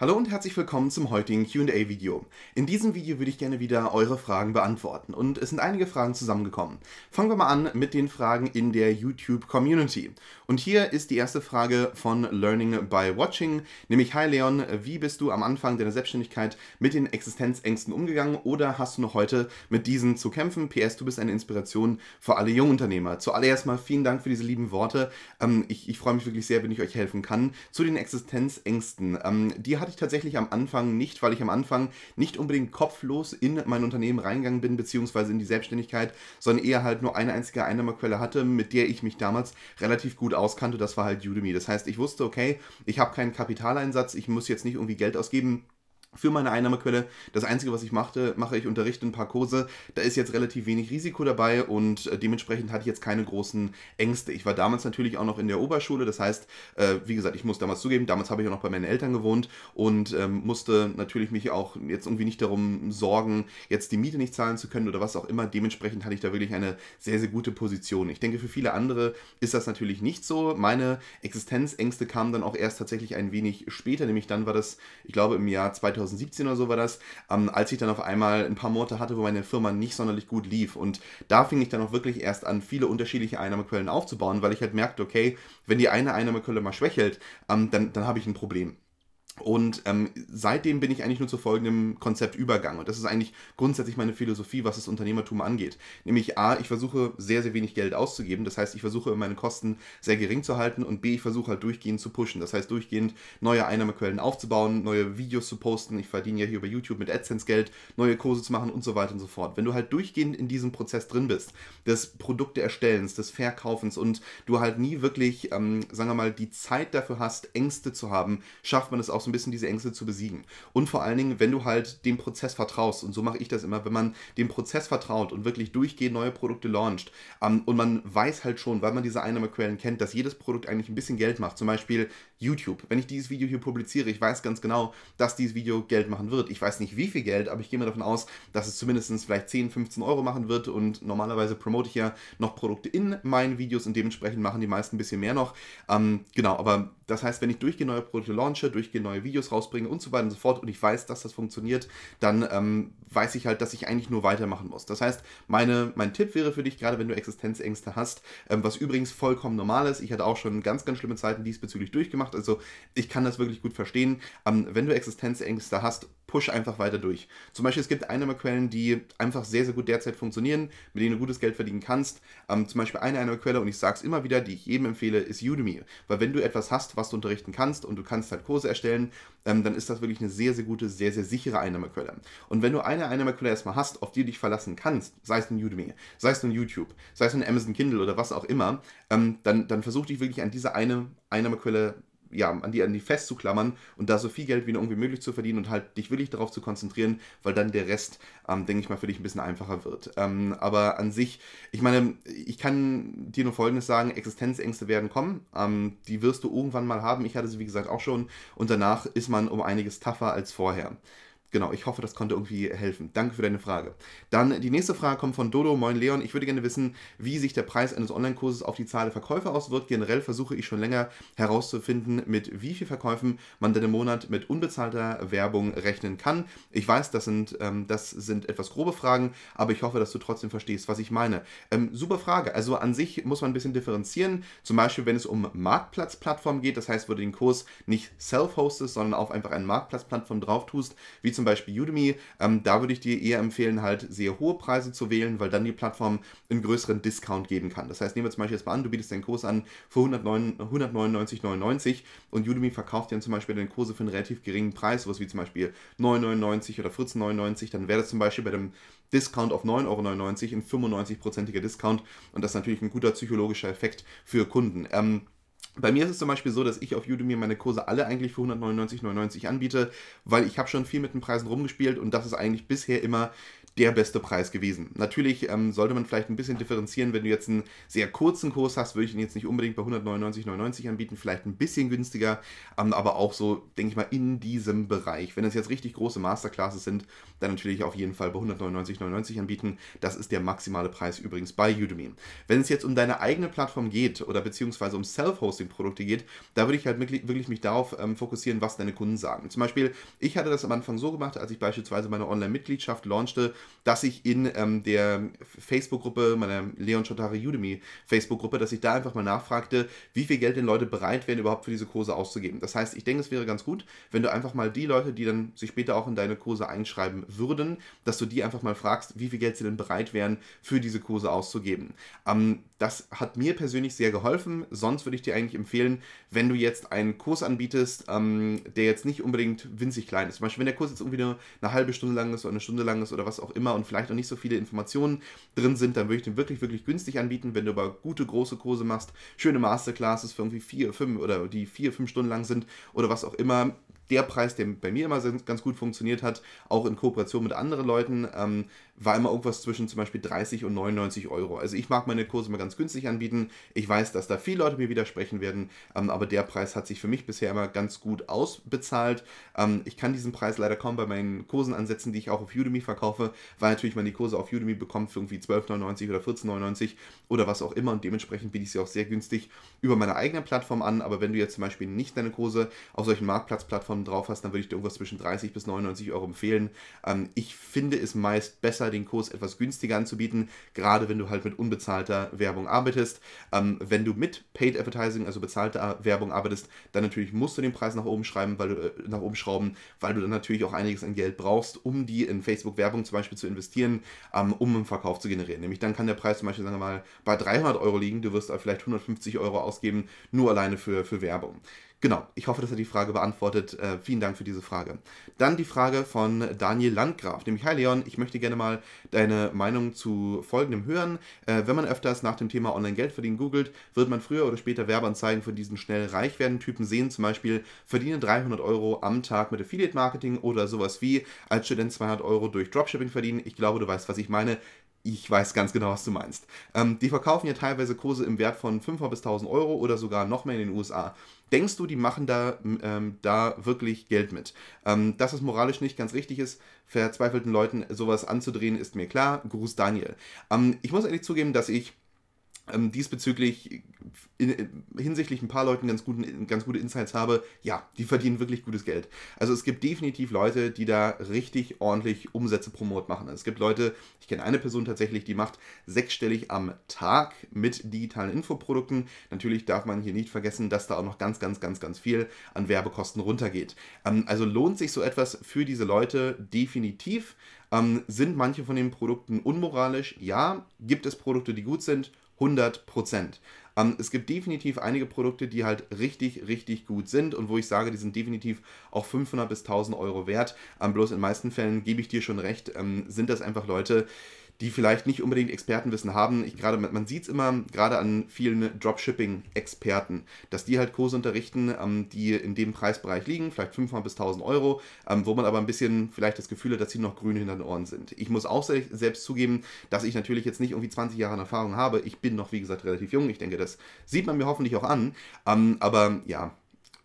Hallo und herzlich willkommen zum heutigen QA-Video. In diesem Video würde ich gerne wieder eure Fragen beantworten und es sind einige Fragen zusammengekommen. Fangen wir mal an mit den Fragen in der YouTube-Community. Und hier ist die erste Frage von Learning by Watching, nämlich Hi Leon, wie bist du am Anfang deiner Selbstständigkeit mit den Existenzängsten umgegangen oder hast du noch heute mit diesen zu kämpfen? PS, du bist eine Inspiration für alle Jungunternehmer. Zuallererst mal vielen Dank für diese lieben Worte. Ähm, ich, ich freue mich wirklich sehr, wenn ich euch helfen kann. Zu den Existenzängsten. Ähm, die hatte ich tatsächlich am Anfang nicht, weil ich am Anfang nicht unbedingt kopflos in mein Unternehmen reingegangen bin, beziehungsweise in die Selbstständigkeit, sondern eher halt nur eine einzige Einnahmequelle hatte, mit der ich mich damals relativ gut auskannte. Das war halt Udemy. Das heißt, ich wusste, okay, ich habe keinen Kapitaleinsatz, ich muss jetzt nicht irgendwie Geld ausgeben für meine Einnahmequelle. Das Einzige, was ich machte, mache, ich unterrichte ein paar Kurse. Da ist jetzt relativ wenig Risiko dabei und äh, dementsprechend hatte ich jetzt keine großen Ängste. Ich war damals natürlich auch noch in der Oberschule. Das heißt, äh, wie gesagt, ich muss damals zugeben, damals habe ich auch noch bei meinen Eltern gewohnt und ähm, musste natürlich mich auch jetzt irgendwie nicht darum sorgen, jetzt die Miete nicht zahlen zu können oder was auch immer. Dementsprechend hatte ich da wirklich eine sehr, sehr gute Position. Ich denke, für viele andere ist das natürlich nicht so. Meine Existenzängste kamen dann auch erst tatsächlich ein wenig später, nämlich dann war das, ich glaube, im Jahr 2000 2017 oder so war das, ähm, als ich dann auf einmal ein paar Monate hatte, wo meine Firma nicht sonderlich gut lief. Und da fing ich dann auch wirklich erst an, viele unterschiedliche Einnahmequellen aufzubauen, weil ich halt merkte, okay, wenn die eine Einnahmequelle mal schwächelt, ähm, dann, dann habe ich ein Problem. Und ähm, seitdem bin ich eigentlich nur zu folgendem Konzept übergegangen. Und das ist eigentlich grundsätzlich meine Philosophie, was das Unternehmertum angeht. Nämlich A, ich versuche sehr, sehr wenig Geld auszugeben. Das heißt, ich versuche meine Kosten sehr gering zu halten. Und B, ich versuche halt durchgehend zu pushen. Das heißt, durchgehend neue Einnahmequellen aufzubauen, neue Videos zu posten. Ich verdiene ja hier über YouTube mit AdSense Geld, neue Kurse zu machen und so weiter und so fort. Wenn du halt durchgehend in diesem Prozess drin bist, des Produkteerstellens, des Verkaufens und du halt nie wirklich, ähm, sagen wir mal, die Zeit dafür hast, Ängste zu haben, schafft man es auch so ein bisschen diese Ängste zu besiegen. Und vor allen Dingen, wenn du halt dem Prozess vertraust, und so mache ich das immer, wenn man dem Prozess vertraut und wirklich durchgehend neue Produkte launcht ähm, und man weiß halt schon, weil man diese Einnahmequellen kennt, dass jedes Produkt eigentlich ein bisschen Geld macht. Zum Beispiel YouTube. Wenn ich dieses Video hier publiziere, ich weiß ganz genau, dass dieses Video Geld machen wird. Ich weiß nicht wie viel Geld, aber ich gehe mal davon aus, dass es zumindest vielleicht 10, 15 Euro machen wird und normalerweise promote ich ja noch Produkte in meinen Videos und dementsprechend machen die meisten ein bisschen mehr noch. Ähm, genau, aber das heißt, wenn ich durchgehend neue Produkte launche, durchgehend neue neue Videos rausbringe und so weiter und so fort und ich weiß, dass das funktioniert, dann ähm, weiß ich halt, dass ich eigentlich nur weitermachen muss. Das heißt, meine, mein Tipp wäre für dich, gerade wenn du Existenzängste hast, ähm, was übrigens vollkommen normal ist, ich hatte auch schon ganz, ganz schlimme Zeiten diesbezüglich durchgemacht, also ich kann das wirklich gut verstehen. Ähm, wenn du Existenzängste hast, push einfach weiter durch. Zum Beispiel, es gibt Einnahmequellen, die einfach sehr, sehr gut derzeit funktionieren, mit denen du gutes Geld verdienen kannst. Ähm, zum Beispiel eine Einnahmequelle, und ich sage es immer wieder, die ich jedem empfehle, ist Udemy. Weil wenn du etwas hast, was du unterrichten kannst und du kannst halt Kurse erstellen, ähm, dann ist das wirklich eine sehr, sehr gute, sehr, sehr sichere Einnahmequelle. Und wenn du eine Einnahmequelle erstmal hast, auf die du dich verlassen kannst, sei es ein Udemy, sei es ein YouTube, sei es ein Amazon Kindle oder was auch immer, ähm, dann, dann versuch dich wirklich an diese eine Einnahmequelle ja, an die, an die festzuklammern und da so viel Geld wie nur irgendwie möglich zu verdienen und halt dich wirklich darauf zu konzentrieren, weil dann der Rest, ähm, denke ich mal, für dich ein bisschen einfacher wird. Ähm, aber an sich, ich meine, ich kann dir nur Folgendes sagen, Existenzängste werden kommen, ähm, die wirst du irgendwann mal haben. Ich hatte sie, wie gesagt, auch schon und danach ist man um einiges tougher als vorher genau, ich hoffe, das konnte irgendwie helfen. Danke für deine Frage. Dann die nächste Frage kommt von Dodo. Moin Leon, ich würde gerne wissen, wie sich der Preis eines Online-Kurses auf die Zahl der Verkäufe auswirkt. Generell versuche ich schon länger herauszufinden, mit wie viel Verkäufen man denn im Monat mit unbezahlter Werbung rechnen kann. Ich weiß, das sind, ähm, das sind etwas grobe Fragen, aber ich hoffe, dass du trotzdem verstehst, was ich meine. Ähm, super Frage. Also an sich muss man ein bisschen differenzieren. Zum Beispiel, wenn es um Marktplatzplattformen geht, das heißt, wo du den Kurs nicht self-hostest, sondern auf einfach einen Marktplatzplattform drauf tust, wie zum zum Beispiel Udemy, ähm, da würde ich dir eher empfehlen, halt sehr hohe Preise zu wählen, weil dann die Plattform einen größeren Discount geben kann. Das heißt, nehmen wir zum Beispiel jetzt mal an, du bietest deinen Kurs an für 199,99 und Udemy verkauft dir dann zum Beispiel deine Kurse für einen relativ geringen Preis, sowas wie zum Beispiel 9,99 oder 14,99, dann wäre das zum Beispiel bei dem Discount auf 9,99 Euro ein 95-prozentiger Discount und das ist natürlich ein guter psychologischer Effekt für Kunden. Ähm, bei mir ist es zum Beispiel so, dass ich auf Udemy meine Kurse alle eigentlich für 199,99 anbiete, weil ich habe schon viel mit den Preisen rumgespielt und das ist eigentlich bisher immer der beste Preis gewesen. Natürlich ähm, sollte man vielleicht ein bisschen differenzieren, wenn du jetzt einen sehr kurzen Kurs hast, würde ich ihn jetzt nicht unbedingt bei 199,99 anbieten, vielleicht ein bisschen günstiger, ähm, aber auch so, denke ich mal, in diesem Bereich. Wenn es jetzt richtig große Masterclasses sind, dann natürlich auf jeden Fall bei 199,99 anbieten. Das ist der maximale Preis übrigens bei Udemy. Wenn es jetzt um deine eigene Plattform geht oder beziehungsweise um Self-Hosting-Produkte geht, da würde ich halt wirklich, wirklich mich darauf ähm, fokussieren, was deine Kunden sagen. Zum Beispiel, ich hatte das am Anfang so gemacht, als ich beispielsweise meine Online-Mitgliedschaft launchte, dass ich in ähm, der Facebook-Gruppe, meiner Leon Schottare Udemy Facebook-Gruppe, dass ich da einfach mal nachfragte, wie viel Geld denn Leute bereit wären, überhaupt für diese Kurse auszugeben. Das heißt, ich denke, es wäre ganz gut, wenn du einfach mal die Leute, die dann sich später auch in deine Kurse einschreiben würden, dass du die einfach mal fragst, wie viel Geld sie denn bereit wären, für diese Kurse auszugeben. Ähm, das hat mir persönlich sehr geholfen. Sonst würde ich dir eigentlich empfehlen, wenn du jetzt einen Kurs anbietest, ähm, der jetzt nicht unbedingt winzig klein ist. Zum Beispiel, wenn der Kurs jetzt irgendwie nur eine halbe Stunde lang ist oder eine Stunde lang ist oder was auch immer und vielleicht noch nicht so viele Informationen drin sind, dann würde ich den wirklich, wirklich günstig anbieten. Wenn du aber gute, große Kurse machst, schöne Masterclasses für irgendwie vier, fünf oder die vier, fünf Stunden lang sind oder was auch immer, der Preis, der bei mir immer ganz gut funktioniert hat, auch in Kooperation mit anderen Leuten, ähm, war immer irgendwas zwischen zum Beispiel 30 und 99 Euro. Also ich mag meine Kurse mal ganz günstig anbieten. Ich weiß, dass da viele Leute mir widersprechen werden, ähm, aber der Preis hat sich für mich bisher immer ganz gut ausbezahlt. Ähm, ich kann diesen Preis leider kaum bei meinen Kursen ansetzen, die ich auch auf Udemy verkaufe, weil natürlich man die Kurse auf Udemy bekommt für irgendwie 12,99 oder 14,99 oder was auch immer und dementsprechend biete ich sie auch sehr günstig über meine eigene Plattform an. Aber wenn du jetzt zum Beispiel nicht deine Kurse auf solchen Marktplatzplattformen drauf hast, dann würde ich dir irgendwas zwischen 30 bis 99 Euro empfehlen. Ähm, ich finde es meist besser, besser, den Kurs etwas günstiger anzubieten, gerade wenn du halt mit unbezahlter Werbung arbeitest. Ähm, wenn du mit Paid Advertising, also bezahlter Werbung arbeitest, dann natürlich musst du den Preis nach oben schreiben, weil du, äh, nach oben schrauben, weil du dann natürlich auch einiges an Geld brauchst, um die in Facebook Werbung zum Beispiel zu investieren, ähm, um einen Verkauf zu generieren. Nämlich dann kann der Preis zum Beispiel, sagen wir mal, bei 300 Euro liegen, du wirst vielleicht 150 Euro ausgeben, nur alleine für, für Werbung. Genau, ich hoffe, dass er die Frage beantwortet. Äh, vielen Dank für diese Frage. Dann die Frage von Daniel Landgraf, nämlich Hi Leon, ich möchte gerne mal deine Meinung zu folgendem hören. Äh, wenn man öfters nach dem Thema Online-Geld verdienen googelt, wird man früher oder später Werbeanzeigen von diesen schnell reich werden Typen sehen, zum Beispiel verdiene 300 Euro am Tag mit Affiliate-Marketing oder sowas wie als Student 200 Euro durch Dropshipping verdienen. Ich glaube, du weißt, was ich meine. Ich weiß ganz genau, was du meinst. Ähm, die verkaufen ja teilweise Kurse im Wert von 500 bis 1000 Euro oder sogar noch mehr in den USA. Denkst du, die machen da, ähm, da wirklich Geld mit? Ähm, dass es moralisch nicht ganz richtig ist, verzweifelten Leuten sowas anzudrehen, ist mir klar. Gruß Daniel. Ähm, ich muss ehrlich zugeben, dass ich ähm, diesbezüglich in, in, hinsichtlich ein paar Leuten ganz, guten, ganz gute Insights habe, ja, die verdienen wirklich gutes Geld. Also es gibt definitiv Leute, die da richtig ordentlich Umsätze pro Monat machen. Es gibt Leute, ich kenne eine Person tatsächlich, die macht sechsstellig am Tag mit digitalen Infoprodukten. Natürlich darf man hier nicht vergessen, dass da auch noch ganz, ganz, ganz, ganz viel an Werbekosten runtergeht. Ähm, also lohnt sich so etwas für diese Leute definitiv. Ähm, sind manche von den Produkten unmoralisch? Ja. Gibt es Produkte, die gut sind? 100 Prozent. Ähm, es gibt definitiv einige Produkte, die halt richtig, richtig gut sind und wo ich sage, die sind definitiv auch 500 bis 1000 Euro wert. Ähm, bloß in meisten Fällen gebe ich dir schon recht, ähm, sind das einfach Leute, die die vielleicht nicht unbedingt Expertenwissen haben. Ich gerade, man sieht es immer gerade an vielen Dropshipping-Experten, dass die halt Kurse unterrichten, ähm, die in dem Preisbereich liegen, vielleicht 500 bis 1000 Euro, ähm, wo man aber ein bisschen vielleicht das Gefühl hat, dass sie noch grün hinter den Ohren sind. Ich muss auch se selbst zugeben, dass ich natürlich jetzt nicht irgendwie 20 Jahre Erfahrung habe. Ich bin noch, wie gesagt, relativ jung. Ich denke, das sieht man mir hoffentlich auch an. Ähm, aber ja,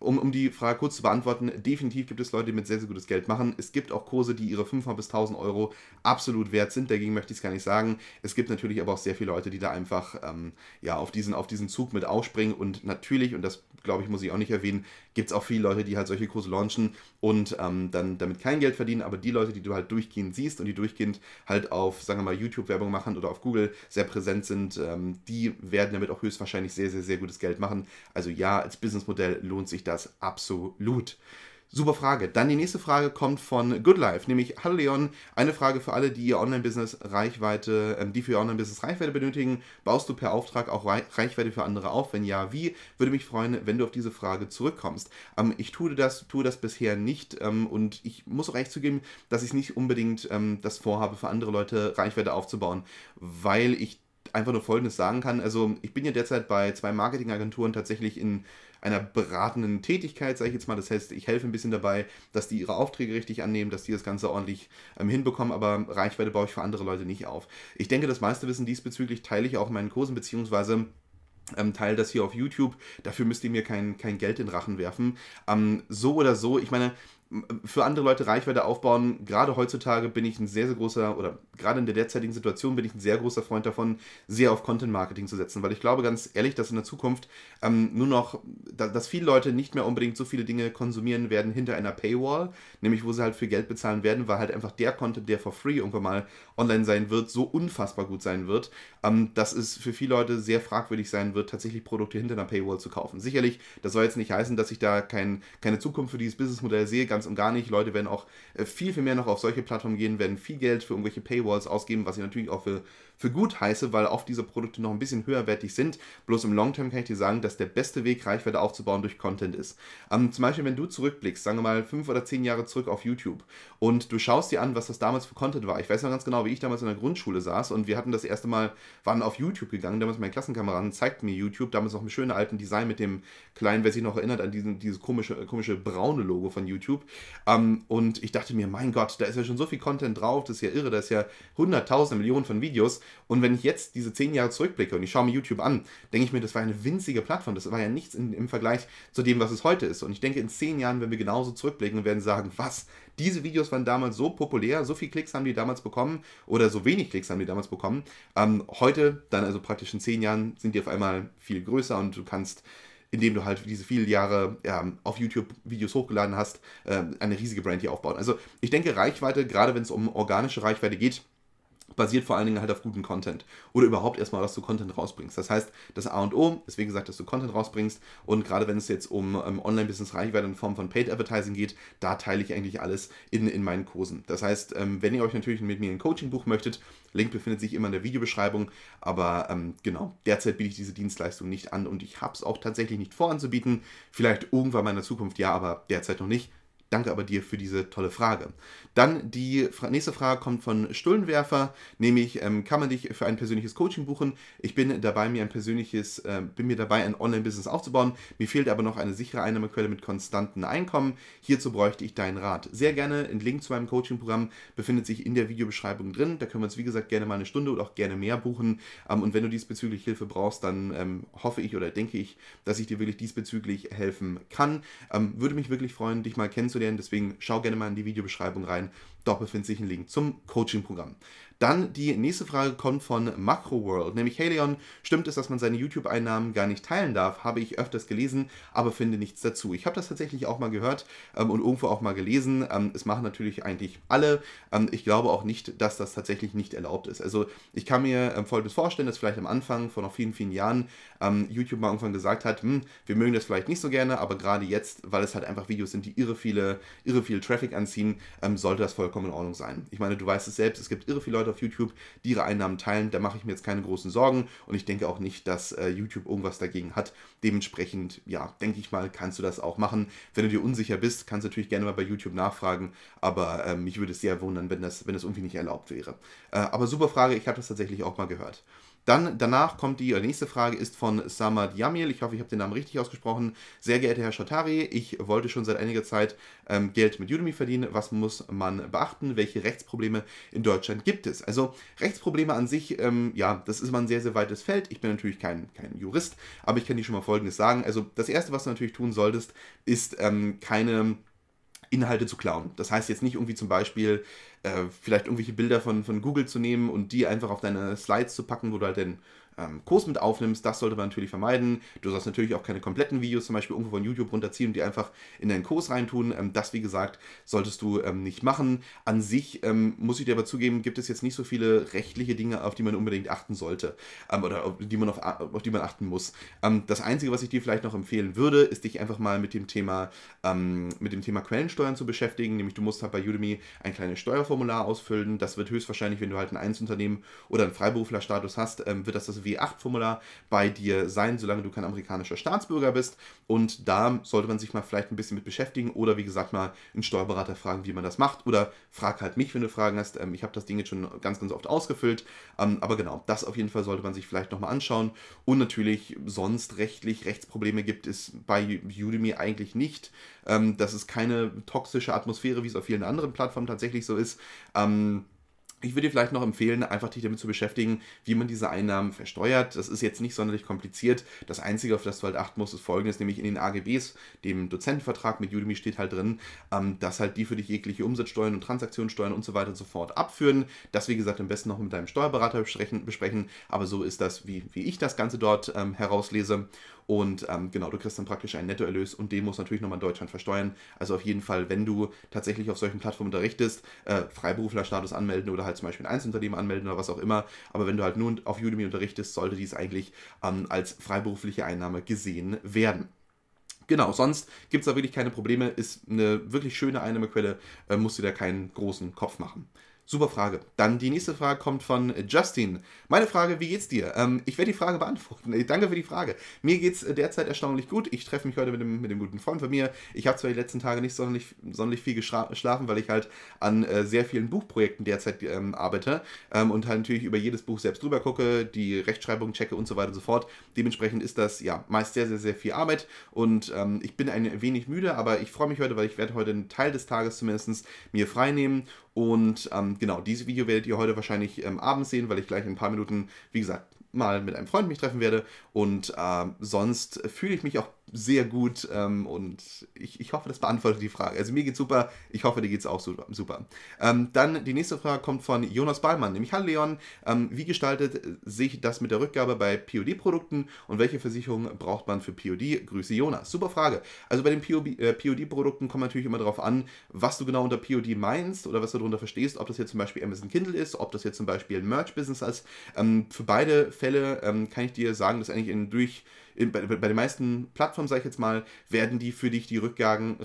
um, um die Frage kurz zu beantworten, definitiv gibt es Leute, die mit sehr, sehr gutes Geld machen. Es gibt auch Kurse, die ihre 500 bis 1000 Euro absolut wert sind. Dagegen möchte ich es gar nicht sagen. Es gibt natürlich aber auch sehr viele Leute, die da einfach ähm, ja, auf, diesen, auf diesen Zug mit aufspringen und natürlich, und das glaube ich, muss ich auch nicht erwähnen, gibt es auch viele Leute, die halt solche Kurse launchen und ähm, dann damit kein Geld verdienen, aber die Leute, die du halt durchgehend siehst und die durchgehend halt auf, sagen wir mal, YouTube-Werbung machen oder auf Google sehr präsent sind, ähm, die werden damit auch höchstwahrscheinlich sehr, sehr, sehr gutes Geld machen. Also ja, als Businessmodell lohnt sich das absolut. Super Frage. Dann die nächste Frage kommt von Good Life, nämlich Hallo Leon, eine Frage für alle, die ihr Online-Business Reichweite, ähm, die für ihr Online-Business Reichweite benötigen. Baust du per Auftrag auch Reichweite für andere auf? Wenn ja, wie? Würde mich freuen, wenn du auf diese Frage zurückkommst. Ähm, ich tue das, tue das bisher nicht ähm, und ich muss auch echt zugeben, dass ich nicht unbedingt ähm, das vorhabe, für andere Leute Reichweite aufzubauen, weil ich einfach nur Folgendes sagen kann. Also ich bin ja derzeit bei zwei Marketingagenturen tatsächlich in einer beratenden Tätigkeit, sage ich jetzt mal. Das heißt, ich helfe ein bisschen dabei, dass die ihre Aufträge richtig annehmen, dass die das Ganze ordentlich ähm, hinbekommen, aber Reichweite baue ich für andere Leute nicht auf. Ich denke, das meiste Wissen diesbezüglich teile ich auch in meinen Kursen, beziehungsweise ähm, teile das hier auf YouTube. Dafür müsst ihr mir kein, kein Geld in Rachen werfen. Ähm, so oder so, ich meine, für andere Leute Reichweite aufbauen. Gerade heutzutage bin ich ein sehr, sehr großer, oder gerade in der derzeitigen Situation bin ich ein sehr großer Freund davon, sehr auf Content-Marketing zu setzen, weil ich glaube ganz ehrlich, dass in der Zukunft ähm, nur noch, da, dass viele Leute nicht mehr unbedingt so viele Dinge konsumieren werden hinter einer Paywall, nämlich wo sie halt für Geld bezahlen werden, weil halt einfach der Content, der for free irgendwann mal online sein wird, so unfassbar gut sein wird, ähm, dass es für viele Leute sehr fragwürdig sein wird, tatsächlich Produkte hinter einer Paywall zu kaufen. Sicherlich, das soll jetzt nicht heißen, dass ich da kein, keine Zukunft für dieses Businessmodell sehe, ganz ganz und gar nicht. Leute werden auch äh, viel, viel mehr noch auf solche Plattformen gehen, werden viel Geld für irgendwelche Paywalls ausgeben, was ich natürlich auch für, für gut heiße, weil oft diese Produkte noch ein bisschen höherwertig sind. Bloß im Longterm kann ich dir sagen, dass der beste Weg, Reichweite aufzubauen durch Content ist. Ähm, zum Beispiel, wenn du zurückblickst, sagen wir mal fünf oder zehn Jahre zurück auf YouTube und du schaust dir an, was das damals für Content war. Ich weiß noch ganz genau, wie ich damals in der Grundschule saß und wir hatten das erste Mal, waren auf YouTube gegangen, damals mein Klassenkameraden zeigten mir YouTube, damals noch mit schönen alten Design mit dem kleinen, wer sich noch erinnert an diesen, dieses komische, komische braune Logo von YouTube. Ähm, und ich dachte mir, mein Gott, da ist ja schon so viel Content drauf, das ist ja irre, da ist ja hunderttausende, Millionen von Videos. Und wenn ich jetzt diese zehn Jahre zurückblicke und ich schaue mir YouTube an, denke ich mir, das war eine winzige Plattform, das war ja nichts in, im Vergleich zu dem, was es heute ist. Und ich denke, in zehn Jahren werden wir genauso zurückblicken und werden sagen, was, diese Videos waren damals so populär, so viele Klicks haben die damals bekommen oder so wenig Klicks haben die damals bekommen. Ähm, heute, dann also praktisch in zehn Jahren, sind die auf einmal viel größer und du kannst indem du halt diese vielen Jahre ähm, auf YouTube Videos hochgeladen hast, ähm, eine riesige Brand hier aufbauen. Also ich denke, Reichweite, gerade wenn es um organische Reichweite geht, basiert vor allen Dingen halt auf guten Content. Oder überhaupt erstmal, dass du Content rausbringst. Das heißt, das A und O ist wie gesagt, dass du Content rausbringst. Und gerade wenn es jetzt um ähm, Online-Business-Reichweite in Form von Paid Advertising geht, da teile ich eigentlich alles in, in meinen Kursen. Das heißt, ähm, wenn ihr euch natürlich mit mir ein Coaching buchen möchtet, Link befindet sich immer in der Videobeschreibung. Aber ähm, genau, derzeit biete ich diese Dienstleistung nicht an und ich habe es auch tatsächlich nicht vor anzubieten. Vielleicht irgendwann mal in der Zukunft ja, aber derzeit noch nicht. Danke aber dir für diese tolle Frage. Dann die nächste Frage kommt von Stullenwerfer, nämlich ähm, kann man dich für ein persönliches Coaching buchen? Ich bin dabei, mir ein persönliches, äh, bin mir dabei, ein Online-Business aufzubauen. Mir fehlt aber noch eine sichere Einnahmequelle mit konstantem Einkommen. Hierzu bräuchte ich deinen Rat. Sehr gerne. Ein Link zu meinem Coaching-Programm befindet sich in der Videobeschreibung drin. Da können wir uns, wie gesagt, gerne mal eine Stunde oder auch gerne mehr buchen. Ähm, und wenn du diesbezüglich Hilfe brauchst, dann ähm, hoffe ich oder denke ich, dass ich dir wirklich diesbezüglich helfen kann. Ähm, würde mich wirklich freuen, dich mal kennenzulernen kennenzulernen. Deswegen schau gerne mal in die Videobeschreibung rein. Dort befindet sich ein Link zum Coaching-Programm. Dann die nächste Frage kommt von Macroworld, nämlich Hey Leon, stimmt es, dass man seine YouTube-Einnahmen gar nicht teilen darf? Habe ich öfters gelesen, aber finde nichts dazu. Ich habe das tatsächlich auch mal gehört ähm, und irgendwo auch mal gelesen. Ähm, es machen natürlich eigentlich alle. Ähm, ich glaube auch nicht, dass das tatsächlich nicht erlaubt ist. Also ich kann mir ähm, Folgendes vorstellen, dass vielleicht am Anfang vor noch vielen, vielen Jahren ähm, YouTube mal irgendwann gesagt hat, hm, wir mögen das vielleicht nicht so gerne, aber gerade jetzt, weil es halt einfach Videos sind, die irre viele, irre viel Traffic anziehen, ähm, sollte das voll vollkommen in Ordnung sein. Ich meine, du weißt es selbst, es gibt irre viele Leute auf YouTube, die ihre Einnahmen teilen. Da mache ich mir jetzt keine großen Sorgen und ich denke auch nicht, dass äh, YouTube irgendwas dagegen hat. Dementsprechend, ja, denke ich mal, kannst du das auch machen. Wenn du dir unsicher bist, kannst du natürlich gerne mal bei YouTube nachfragen, aber äh, mich würde es sehr wundern, wenn das, wenn das irgendwie nicht erlaubt wäre. Äh, aber super Frage, ich habe das tatsächlich auch mal gehört. Dann danach kommt die nächste Frage, ist von Samad Yamil. Ich hoffe, ich habe den Namen richtig ausgesprochen. Sehr geehrter Herr Schottari, ich wollte schon seit einiger Zeit ähm, Geld mit Udemy verdienen. Was muss man beachten? Welche Rechtsprobleme in Deutschland gibt es? Also Rechtsprobleme an sich, ähm, ja, das ist mal ein sehr, sehr weites Feld. Ich bin natürlich kein, kein Jurist, aber ich kann dir schon mal Folgendes sagen. Also das Erste, was du natürlich tun solltest, ist ähm, keine Inhalte zu klauen. Das heißt jetzt nicht irgendwie zum Beispiel äh, vielleicht irgendwelche Bilder von, von Google zu nehmen und die einfach auf deine Slides zu packen, wo du halt den ähm, Kurs mit aufnimmst, das sollte man natürlich vermeiden. Du sollst natürlich auch keine kompletten Videos zum Beispiel irgendwo von YouTube runterziehen und die einfach in deinen Kurs reintun. Ähm, das, wie gesagt, solltest du ähm, nicht machen. An sich ähm, muss ich dir aber zugeben, gibt es jetzt nicht so viele rechtliche Dinge, auf die man unbedingt achten sollte ähm, oder auf die man, auf, auf die man achten muss. Ähm, das Einzige, was ich dir vielleicht noch empfehlen würde, ist dich einfach mal mit dem Thema, mit dem Thema Quellensteuern zu beschäftigen. Nämlich du musst halt bei Udemy ein kleines Steuerformular ausfüllen. Das wird höchstwahrscheinlich, wenn du halt ein Einzelunternehmen oder einen Freiberuflerstatus hast, wird das das D8-Formular bei dir sein, solange du kein amerikanischer Staatsbürger bist. Und da sollte man sich mal vielleicht ein bisschen mit beschäftigen oder wie gesagt mal einen Steuerberater fragen, wie man das macht. Oder frag halt mich, wenn du Fragen hast. Ähm, ich habe das Ding jetzt schon ganz, ganz oft ausgefüllt. Ähm, aber genau, das auf jeden Fall sollte man sich vielleicht nochmal anschauen. Und natürlich sonst rechtlich, Rechtsprobleme gibt es bei Udemy eigentlich nicht. Ähm, das ist keine toxische Atmosphäre, wie es auf vielen anderen Plattformen tatsächlich so ist. Ähm, ich würde dir vielleicht noch empfehlen, einfach dich damit zu beschäftigen, wie man diese Einnahmen versteuert. Das ist jetzt nicht sonderlich kompliziert. Das Einzige, auf das du halt achten musst, ist folgendes, nämlich in den AGBs, dem Dozentenvertrag mit Udemy steht halt drin, ähm, dass halt die für dich jegliche Umsatzsteuern und Transaktionssteuern und so weiter und so fort abführen. Das, wie gesagt, am besten noch mit deinem Steuerberater besprechen. Aber so ist das, wie, wie ich das Ganze dort ähm, herauslese. Und ähm, genau, du kriegst dann praktisch einen Nettoerlös und den musst du natürlich nochmal in Deutschland versteuern. Also auf jeden Fall, wenn du tatsächlich auf solchen Plattformen unterrichtest, äh, Freiberuflerstatus anmelden oder halt zum Beispiel ein Einzelunternehmen anmelden oder was auch immer. Aber wenn du halt nur auf Udemy unterrichtest, sollte dies eigentlich ähm, als freiberufliche Einnahme gesehen werden genau, sonst gibt es da wirklich keine Probleme, ist eine wirklich schöne Einnahmequelle, äh, musst du da keinen großen Kopf machen. Super Frage. Dann die nächste Frage kommt von Justin. Meine Frage, wie geht's dir? Ähm, ich werde die Frage beantworten. Danke für die Frage. Mir geht's äh, derzeit erstaunlich gut. Ich treffe mich heute mit dem, mit dem guten Freund von mir. Ich habe zwar die letzten Tage nicht sonderlich, sonderlich viel geschlafen, weil ich halt an äh, sehr vielen Buchprojekten derzeit ähm, arbeite ähm, und halt natürlich über jedes Buch selbst drüber gucke, die Rechtschreibung checke und so weiter und so fort. Dementsprechend ist das ja meist sehr, sehr, sehr viel Arbeit und ähm, ich bin ein wenig müde, aber ich freue mich heute, weil ich werde heute einen Teil des Tages zumindest mir frei und ähm, genau, dieses Video werdet ihr heute wahrscheinlich ähm, abends sehen, weil ich gleich in ein paar Minuten, wie gesagt, mal mit einem Freund mich treffen werde. Und ähm, sonst fühle ich mich auch sehr gut ähm, und ich, ich hoffe, das beantwortet die Frage. Also mir geht's super, ich hoffe, dir geht's auch super. Ähm, dann die nächste Frage kommt von Jonas Ballmann, nämlich Hallo Leon, ähm, wie gestaltet sich das mit der Rückgabe bei POD-Produkten und welche Versicherung braucht man für POD? Grüße Jonas. Super Frage. Also bei den POD-Produkten äh, kommt natürlich immer darauf an, was du genau unter POD meinst oder was du darunter verstehst, ob das jetzt zum Beispiel Amazon Kindle ist, ob das jetzt zum Beispiel ein Merch-Business ist. Ähm, für beide Fälle ähm, kann ich dir sagen, dass eigentlich in durch in, bei, bei den meisten Plattformen, sage ich jetzt mal, werden die für dich die Rückgaben,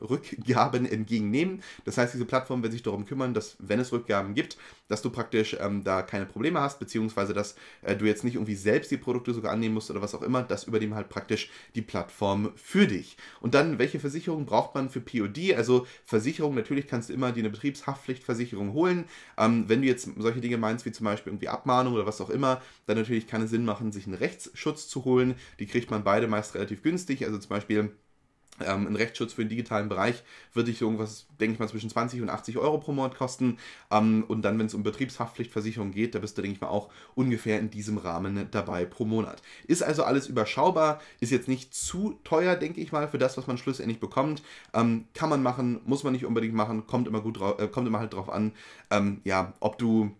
Rückgaben entgegennehmen. Das heißt, diese Plattform wird sich darum kümmern, dass, wenn es Rückgaben gibt, dass du praktisch ähm, da keine Probleme hast, beziehungsweise dass äh, du jetzt nicht irgendwie selbst die Produkte sogar annehmen musst oder was auch immer. Das übernehmen halt praktisch die Plattform für dich. Und dann, welche Versicherung braucht man für POD? Also Versicherung, natürlich kannst du immer dir eine Betriebshaftpflichtversicherung holen. Ähm, wenn du jetzt solche Dinge meinst, wie zum Beispiel irgendwie Abmahnung oder was auch immer, dann natürlich kann es Sinn machen, sich einen Rechtsschutz zu holen. Die kriegt man beide meist relativ günstig. Also zum Beispiel ähm, ein Rechtsschutz für den digitalen Bereich wird dich irgendwas, denke ich mal, zwischen 20 und 80 Euro pro Monat kosten. Ähm, und dann, wenn es um Betriebshaftpflichtversicherung geht, da bist du, denke ich mal, auch ungefähr in diesem Rahmen dabei pro Monat. Ist also alles überschaubar, ist jetzt nicht zu teuer, denke ich mal, für das, was man schlussendlich bekommt. Ähm, kann man machen, muss man nicht unbedingt machen, kommt immer gut äh, kommt immer halt drauf an, ähm, ja, ob du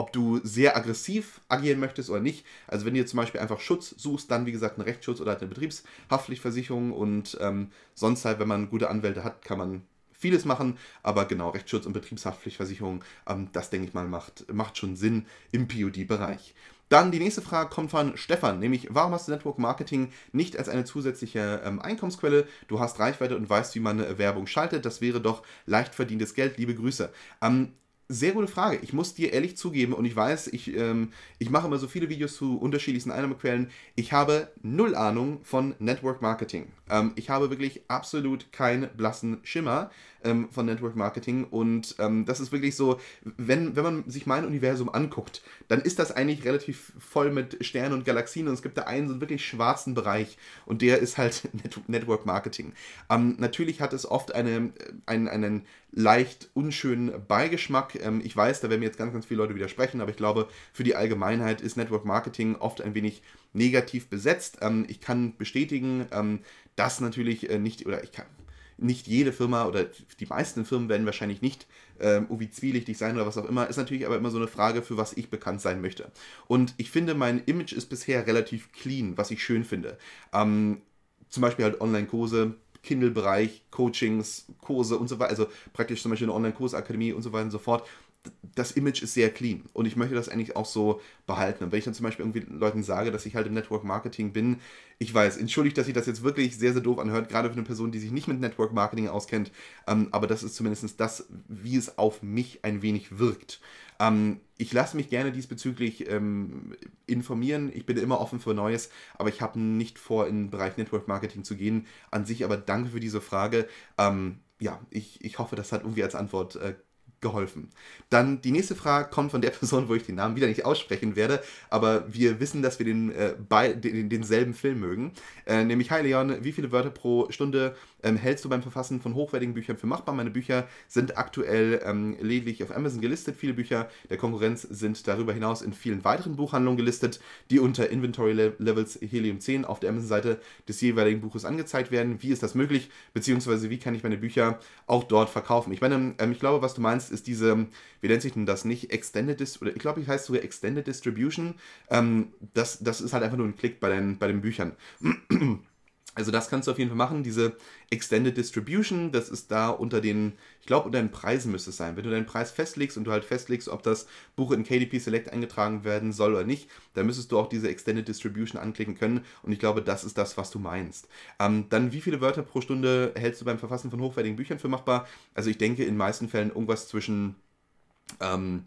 ob du sehr aggressiv agieren möchtest oder nicht. Also wenn du zum Beispiel einfach Schutz suchst, dann wie gesagt einen Rechtsschutz oder halt eine Betriebshaftpflichtversicherung und ähm, sonst halt, wenn man gute Anwälte hat, kann man vieles machen, aber genau, Rechtsschutz und Betriebshaftpflichtversicherung, ähm, das denke ich mal macht, macht schon Sinn im POD-Bereich. Dann die nächste Frage kommt von Stefan, nämlich warum hast du Network Marketing nicht als eine zusätzliche ähm, Einkommensquelle? Du hast Reichweite und weißt, wie man eine äh, Werbung schaltet. Das wäre doch leicht verdientes Geld. Liebe Grüße. Ähm, sehr gute Frage. Ich muss dir ehrlich zugeben, und ich weiß, ich, ähm, ich mache immer so viele Videos zu unterschiedlichsten Einnahmequellen. Ich habe null Ahnung von Network Marketing. Ähm, ich habe wirklich absolut keinen blassen Schimmer ähm, von Network Marketing. Und ähm, das ist wirklich so, wenn, wenn man sich mein Universum anguckt, dann ist das eigentlich relativ voll mit Sternen und Galaxien und es gibt da einen so einen wirklich schwarzen Bereich und der ist halt Net Network Marketing. Ähm, natürlich hat es oft eine, äh, einen, einen leicht unschönen Beigeschmack. Ähm, ich weiß, da werden mir jetzt ganz, ganz viele Leute widersprechen, aber ich glaube, für die Allgemeinheit ist Network Marketing oft ein wenig negativ besetzt. Ähm, ich kann bestätigen, ähm, dass natürlich äh, nicht, oder ich kann, nicht jede Firma oder die meisten Firmen werden wahrscheinlich nicht ähm, irgendwie zwielichtig sein oder was auch immer. Ist natürlich aber immer so eine Frage, für was ich bekannt sein möchte. Und ich finde, mein Image ist bisher relativ clean, was ich schön finde. Ähm, zum Beispiel halt Online-Kurse, Kindle-Bereich, Coachings, Kurse und so weiter. Also praktisch zum Beispiel eine Online-Kursakademie und so weiter und so fort das Image ist sehr clean und ich möchte das eigentlich auch so behalten. Und wenn ich dann zum Beispiel irgendwie Leuten sage, dass ich halt im Network Marketing bin, ich weiß, entschuldigt, dass ich das jetzt wirklich sehr, sehr doof anhört, gerade für eine Person, die sich nicht mit Network Marketing auskennt, ähm, aber das ist zumindest das, wie es auf mich ein wenig wirkt. Ähm, ich lasse mich gerne diesbezüglich ähm, informieren, ich bin immer offen für Neues, aber ich habe nicht vor, in den Bereich Network Marketing zu gehen. An sich aber danke für diese Frage. Ähm, ja, ich, ich hoffe, das hat irgendwie als Antwort äh, geholfen. Dann die nächste Frage kommt von der Person, wo ich den Namen wieder nicht aussprechen werde, aber wir wissen, dass wir den, äh, bei, den, denselben Film mögen. Äh, nämlich, hi Leon, wie viele Wörter pro Stunde ähm, hältst du beim Verfassen von hochwertigen Büchern für machbar? Meine Bücher sind aktuell ähm, lediglich auf Amazon gelistet. Viele Bücher der Konkurrenz sind darüber hinaus in vielen weiteren Buchhandlungen gelistet, die unter Inventory Levels Helium 10 auf der Amazon-Seite des jeweiligen Buches angezeigt werden. Wie ist das möglich? Beziehungsweise wie kann ich meine Bücher auch dort verkaufen? Ich meine, ähm, ich glaube, was du meinst, ist diese, wie nennt sich denn das nicht? Extended Distribution, oder ich glaube, ich heißt sogar Extended Distribution. Ähm, das, das ist halt einfach nur ein Klick bei, den, bei den Büchern. Also das kannst du auf jeden Fall machen, diese Extended Distribution, das ist da unter den, ich glaube unter den Preisen müsste es sein. Wenn du deinen Preis festlegst und du halt festlegst, ob das Buch in KDP Select eingetragen werden soll oder nicht, dann müsstest du auch diese Extended Distribution anklicken können und ich glaube, das ist das, was du meinst. Ähm, dann wie viele Wörter pro Stunde hältst du beim Verfassen von hochwertigen Büchern für machbar? Also ich denke in meisten Fällen irgendwas zwischen, ähm,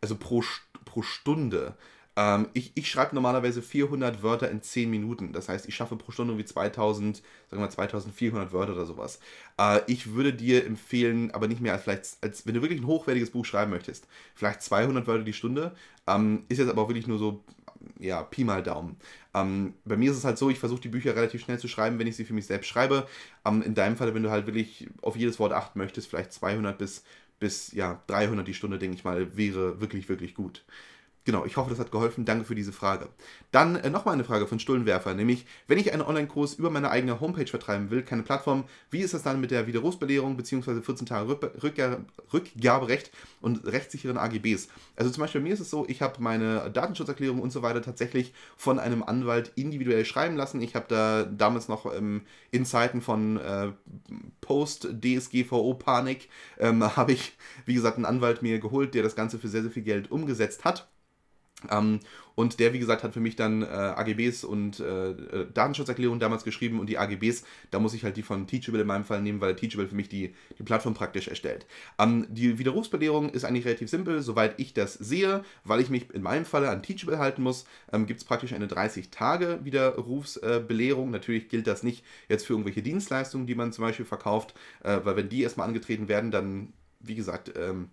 also pro, pro Stunde ähm, ich ich schreibe normalerweise 400 Wörter in 10 Minuten. Das heißt, ich schaffe pro Stunde irgendwie 2000, sagen wir mal 2400 Wörter oder sowas. Äh, ich würde dir empfehlen, aber nicht mehr als vielleicht, als wenn du wirklich ein hochwertiges Buch schreiben möchtest, vielleicht 200 Wörter die Stunde. Ähm, ist jetzt aber auch wirklich nur so ja, Pi mal Daumen. Ähm, bei mir ist es halt so, ich versuche die Bücher relativ schnell zu schreiben, wenn ich sie für mich selbst schreibe. Ähm, in deinem Fall, wenn du halt wirklich auf jedes Wort achten möchtest, vielleicht 200 bis, bis ja, 300 die Stunde, denke ich mal, wäre wirklich, wirklich gut. Genau, ich hoffe, das hat geholfen. Danke für diese Frage. Dann äh, nochmal eine Frage von Stullenwerfer, nämlich, wenn ich einen Online-Kurs über meine eigene Homepage vertreiben will, keine Plattform, wie ist das dann mit der Widerrufsbelehrung bzw. 14 Tage Rückgaberecht Rückgabe und rechtssicheren AGBs? Also zum Beispiel bei mir ist es so, ich habe meine Datenschutzerklärung und so weiter tatsächlich von einem Anwalt individuell schreiben lassen. Ich habe da damals noch ähm, in Zeiten von äh, Post-DSGVO-Panik ähm, habe ich, wie gesagt, einen Anwalt mir geholt, der das Ganze für sehr, sehr viel Geld umgesetzt hat. Ähm, und der, wie gesagt, hat für mich dann äh, AGBs und äh, äh, Datenschutzerklärungen damals geschrieben und die AGBs, da muss ich halt die von Teachable in meinem Fall nehmen, weil Teachable für mich die, die Plattform praktisch erstellt. Ähm, die Widerrufsbelehrung ist eigentlich relativ simpel, soweit ich das sehe, weil ich mich in meinem Falle an Teachable halten muss, ähm, gibt es praktisch eine 30-Tage-Widerrufsbelehrung. Natürlich gilt das nicht jetzt für irgendwelche Dienstleistungen, die man zum Beispiel verkauft, äh, weil wenn die erstmal angetreten werden, dann, wie gesagt, ähm,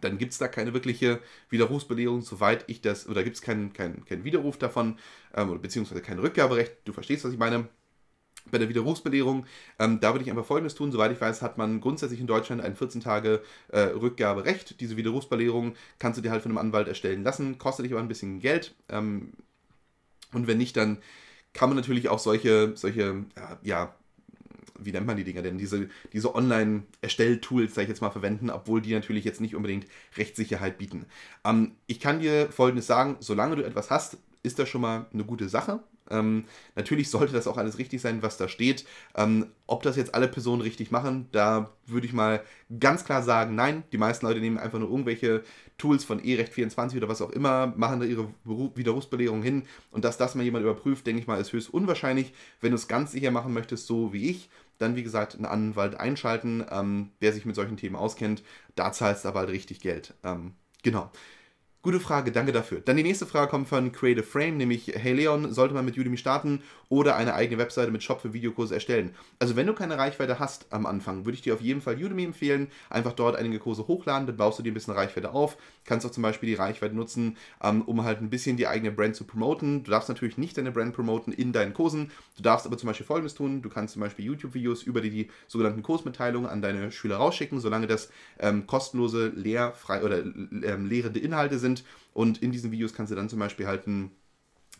dann gibt es da keine wirkliche Widerrufsbelehrung, soweit ich das, oder gibt es keinen kein, kein Widerruf davon, ähm, beziehungsweise kein Rückgaberecht. Du verstehst, was ich meine. Bei der Widerrufsbelehrung, ähm, da würde ich einfach Folgendes tun. Soweit ich weiß, hat man grundsätzlich in Deutschland ein 14-Tage-Rückgaberecht. Äh, Diese Widerrufsbelehrung kannst du dir halt von einem Anwalt erstellen lassen, kostet dich aber ein bisschen Geld. Ähm, und wenn nicht, dann kann man natürlich auch solche, solche äh, ja, wie nennt man die Dinger denn, diese, diese Online-Erstelltools, sag ich jetzt mal, verwenden, obwohl die natürlich jetzt nicht unbedingt Rechtssicherheit bieten. Ähm, ich kann dir Folgendes sagen, solange du etwas hast, ist das schon mal eine gute Sache. Ähm, natürlich sollte das auch alles richtig sein, was da steht. Ähm, ob das jetzt alle Personen richtig machen, da würde ich mal ganz klar sagen, nein. Die meisten Leute nehmen einfach nur irgendwelche Tools von E-Recht24 oder was auch immer, machen da ihre Beruf Widerrufsbelehrung hin. Und dass das mal jemand überprüft, denke ich mal, ist höchst unwahrscheinlich. Wenn du es ganz sicher machen möchtest, so wie ich, dann wie gesagt einen Anwalt einschalten, ähm, der sich mit solchen Themen auskennt. Da zahlst du aber halt richtig Geld. Ähm, genau. Gute Frage, danke dafür. Dann die nächste Frage kommt von Creative Frame, nämlich, hey Leon, sollte man mit Udemy starten oder eine eigene Webseite mit Shop für Videokurse erstellen? Also wenn du keine Reichweite hast am Anfang, würde ich dir auf jeden Fall Udemy empfehlen. Einfach dort einige Kurse hochladen, dann baust du dir ein bisschen Reichweite auf. Kannst auch zum Beispiel die Reichweite nutzen, ähm, um halt ein bisschen die eigene Brand zu promoten. Du darfst natürlich nicht deine Brand promoten in deinen Kursen. Du darfst aber zum Beispiel Folgendes tun. Du kannst zum Beispiel YouTube-Videos über die, die sogenannten Kursmitteilungen an deine Schüler rausschicken, solange das ähm, kostenlose, lehrfrei oder ähm, lehrende Inhalte sind sind. Und in diesen Videos kannst du dann zum Beispiel halt ein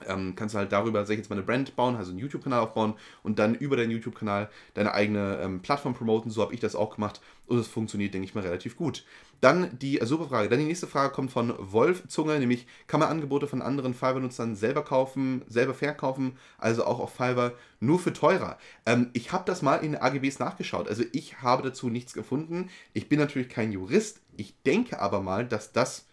ähm, kannst du halt darüber, sag ich jetzt mal, eine Brand bauen, also einen YouTube-Kanal aufbauen und dann über deinen YouTube-Kanal deine eigene ähm, Plattform promoten. So habe ich das auch gemacht und es funktioniert, denke ich mal, relativ gut. Dann die äh, super Frage. Dann die nächste Frage kommt von Wolf Zunge, nämlich kann man Angebote von anderen Fiverr-Nutzern selber kaufen, selber verkaufen, also auch auf Fiverr, nur für teurer? Ähm, ich habe das mal in AGBs nachgeschaut, also ich habe dazu nichts gefunden. Ich bin natürlich kein Jurist, ich denke aber mal, dass das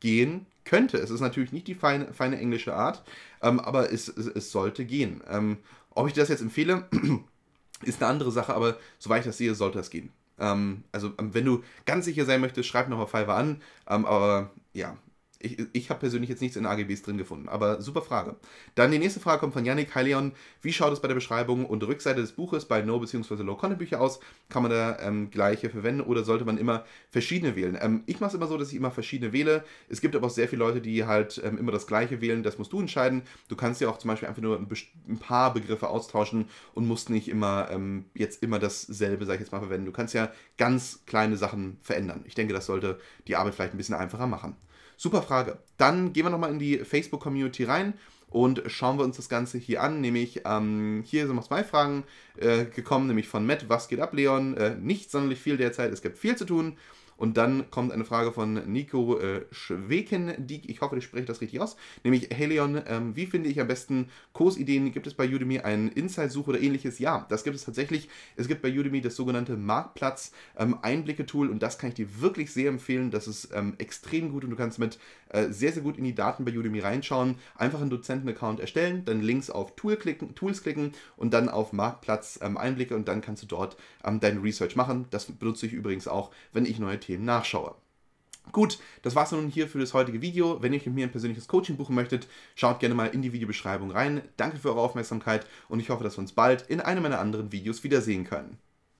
gehen könnte. Es ist natürlich nicht die feine, feine englische Art, ähm, aber es, es, es, sollte gehen. Ähm, ob ich das jetzt empfehle, ist eine andere Sache, aber soweit ich das sehe, sollte das gehen. Ähm, also, ähm, wenn du ganz sicher sein möchtest, schreib noch auf Fiverr an, ähm, aber ja, ich, ich habe persönlich jetzt nichts in AGBs drin gefunden, aber super Frage. Dann die nächste Frage kommt von Yannick Heileon. Wie schaut es bei der Beschreibung und Rückseite des Buches bei No- bzw. Low-Content-Bücher aus? Kann man da ähm, gleiche verwenden oder sollte man immer verschiedene wählen? Ähm, ich mache es immer so, dass ich immer verschiedene wähle. Es gibt aber auch sehr viele Leute, die halt ähm, immer das gleiche wählen. Das musst du entscheiden. Du kannst ja auch zum Beispiel einfach nur ein paar Begriffe austauschen und musst nicht immer ähm, jetzt immer dasselbe, sag ich jetzt mal, verwenden. Du kannst ja ganz kleine Sachen verändern. Ich denke, das sollte die Arbeit vielleicht ein bisschen einfacher machen. Super Frage. Dann gehen wir nochmal in die Facebook-Community rein und schauen wir uns das Ganze hier an. Nämlich, ähm, hier sind noch zwei Fragen äh, gekommen, nämlich von Matt, was geht ab, Leon? Äh, nicht sonderlich viel derzeit, es gibt viel zu tun. Und dann kommt eine Frage von Nico äh, Schwekendiek, ich hoffe, ich spreche das richtig aus, nämlich Helion, ähm, wie finde ich am besten Kursideen? Gibt es bei Udemy einen insight such oder ähnliches? Ja, das gibt es tatsächlich. Es gibt bei Udemy das sogenannte Marktplatz-Einblicke-Tool ähm, und das kann ich dir wirklich sehr empfehlen. Das ist ähm, extrem gut und du kannst mit äh, sehr, sehr gut in die Daten bei Udemy reinschauen. Einfach einen Dozenten-Account erstellen, dann links auf Tool klicken, Tools klicken und dann auf Marktplatz-Einblicke ähm, und dann kannst du dort ähm, dein Research machen. Das benutze ich übrigens auch, wenn ich neue Themen Themen nachschaue. Gut, das war's nun hier für das heutige Video. Wenn ihr mit mir ein persönliches Coaching buchen möchtet, schaut gerne mal in die Videobeschreibung rein. Danke für eure Aufmerksamkeit und ich hoffe, dass wir uns bald in einem meiner anderen Videos wiedersehen können.